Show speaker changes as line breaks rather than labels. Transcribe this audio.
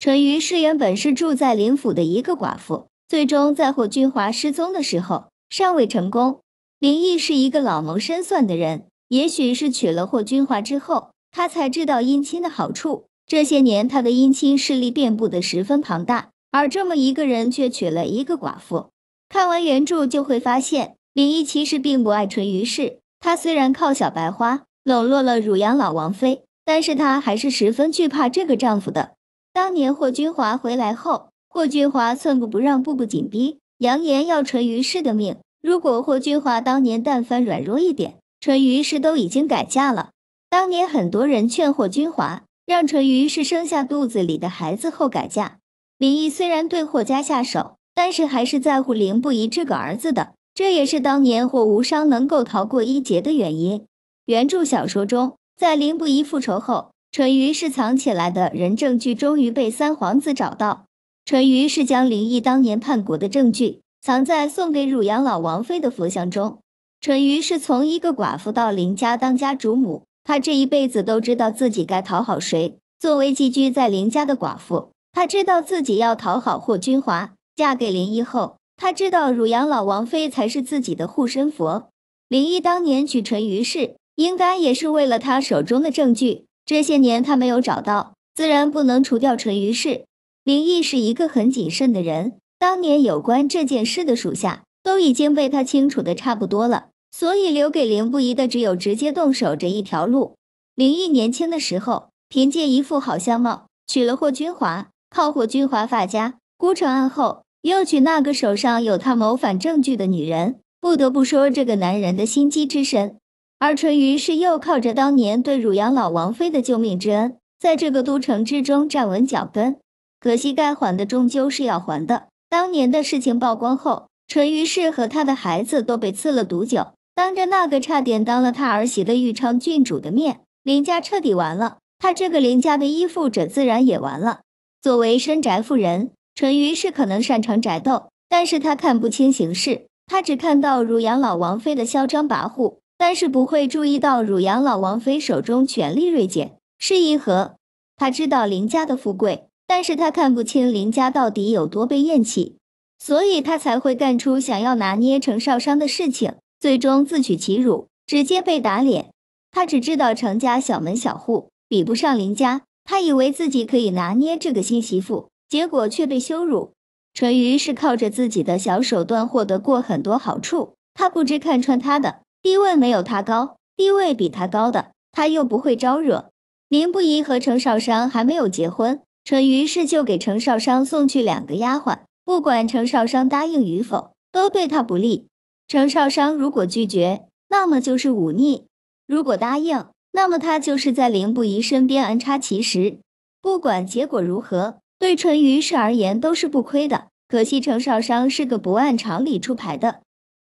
淳于氏原本是住在林府的一个寡妇，最终在霍君华失踪的时候，尚未成功。林毅是一个老谋深算的人，也许是娶了霍君华之后，他才知道姻亲的好处。这些年，他的姻亲势力遍布的十分庞大，而这么一个人却娶了一个寡妇。看完原著就会发现，林毅其实并不爱淳于氏。他虽然靠小白花笼络了汝阳老王妃，但是他还是十分惧怕这个丈夫的。当年霍军华回来后，霍军华寸步不让，步步紧逼，扬言要淳于氏的命。如果霍军华当年但凡软弱一点，淳于氏都已经改嫁了。当年很多人劝霍军华，让淳于氏生下肚子里的孩子后改嫁。林毅虽然对霍家下手，但是还是在乎林不疑这个儿子的，这也是当年霍无伤能够逃过一劫的原因。原著小说中，在林不疑复仇后。淳于是藏起来的人证据终于被三皇子找到。淳于是将林毅当年叛国的证据藏在送给汝阳老王妃的佛像中。淳于是从一个寡妇到林家当家主母，她这一辈子都知道自己该讨好谁。作为寄居在林家的寡妇，她知道自己要讨好霍君华。嫁给林毅后，她知道汝阳老王妃才是自己的护身符。林毅当年娶淳于氏，应该也是为了他手中的证据。这些年他没有找到，自然不能除掉淳于氏。林毅是一个很谨慎的人，当年有关这件事的属下都已经被他清除的差不多了，所以留给林不疑的只有直接动手这一条路。林毅年轻的时候，凭借一副好相貌娶了霍君华，靠霍君华发家；孤城案后又娶那个手上有他谋反证据的女人，不得不说这个男人的心机之深。而淳于氏又靠着当年对汝阳老王妃的救命之恩，在这个都城之中站稳脚跟。可惜该还的终究是要还的。当年的事情曝光后，淳于氏和他的孩子都被赐了毒酒。当着那个差点当了他儿媳的豫昌郡主的面，林家彻底完了。他这个林家的依附者自然也完了。作为深宅妇人，淳于氏可能擅长宅斗，但是他看不清形势，他只看到汝阳老王妃的嚣张跋扈。但是不会注意到汝阳老王妃手中权力锐减，是因何？他知道林家的富贵，但是他看不清林家到底有多被厌弃，所以他才会干出想要拿捏程少商的事情，最终自取其辱，直接被打脸。他只知道程家小门小户，比不上林家，他以为自己可以拿捏这个新媳妇，结果却被羞辱。淳于是靠着自己的小手段获得过很多好处，他不知看穿他的。地位没有他高，地位比他高的他又不会招惹。林不疑和程少商还没有结婚，淳于氏就给程少商送去两个丫鬟，不管程少商答应与否，都对他不利。程少商如果拒绝，那么就是忤逆；如果答应，那么他就是在林不疑身边安插其实。不管结果如何，对淳于氏而言都是不亏的。可惜程少商是个不按常理出牌的。